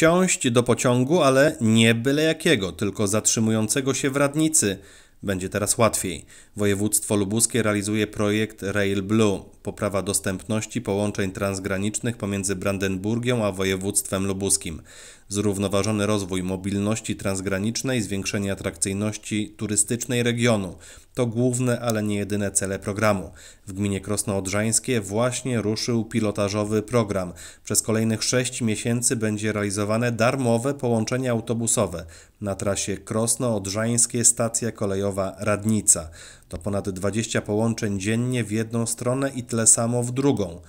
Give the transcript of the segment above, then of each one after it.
Wsiąść do pociągu, ale nie byle jakiego, tylko zatrzymującego się w Radnicy. Będzie teraz łatwiej. Województwo lubuskie realizuje projekt Rail Blue, poprawa dostępności połączeń transgranicznych pomiędzy Brandenburgią a województwem lubuskim zrównoważony rozwój mobilności transgranicznej, zwiększenie atrakcyjności turystycznej regionu. To główne, ale nie jedyne cele programu. W gminie Krosno-Odrzańskie właśnie ruszył pilotażowy program. Przez kolejnych 6 miesięcy będzie realizowane darmowe połączenie autobusowe na trasie Krosno-Odrzańskie stacja kolejowa Radnica. To ponad 20 połączeń dziennie w jedną stronę i tyle samo w drugą.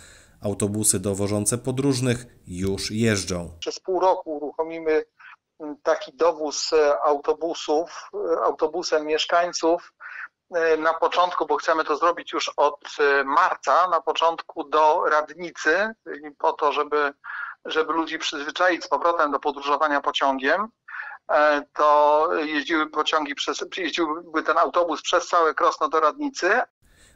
Autobusy dowożące podróżnych już jeżdżą. Przez pół roku uruchomimy mm, taki dowóz e, autobusów, e, autobusem mieszkańców e, na początku, bo chcemy to zrobić już od marca, na początku do Radnicy, po to, żeby, żeby ludzi przyzwyczaić z powrotem do podróżowania pociągiem, to jeździły pociągi, przez, jeździłby ten autobus przez całe Krosno do Radnicy,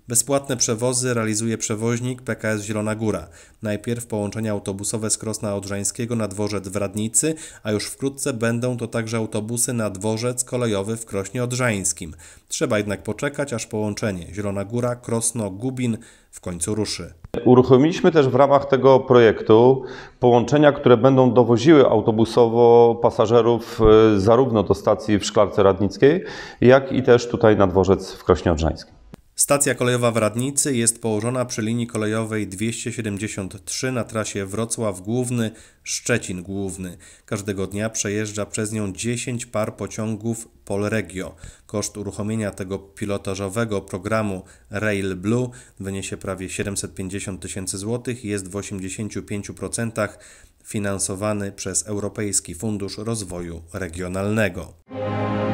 Bezpłatne przewozy realizuje przewoźnik PKS Zielona Góra. Najpierw połączenia autobusowe z Krosna Odrzańskiego na dworzec w Radnicy, a już wkrótce będą to także autobusy na dworzec kolejowy w Krośnie Odrzańskim. Trzeba jednak poczekać, aż połączenie Zielona Góra, Krosno, Gubin w końcu ruszy. Uruchomiliśmy też w ramach tego projektu połączenia, które będą dowoziły autobusowo pasażerów e, zarówno do stacji w Szklarce Radnickiej, jak i też tutaj na dworzec w Krośnie Odrzańskim. Stacja kolejowa w Radnicy jest położona przy linii kolejowej 273 na trasie Wrocław Główny Szczecin Główny. Każdego dnia przejeżdża przez nią 10 par pociągów Polregio. Koszt uruchomienia tego pilotażowego programu Rail Blue wyniesie prawie 750 tysięcy złotych i jest w 85% finansowany przez Europejski Fundusz Rozwoju Regionalnego.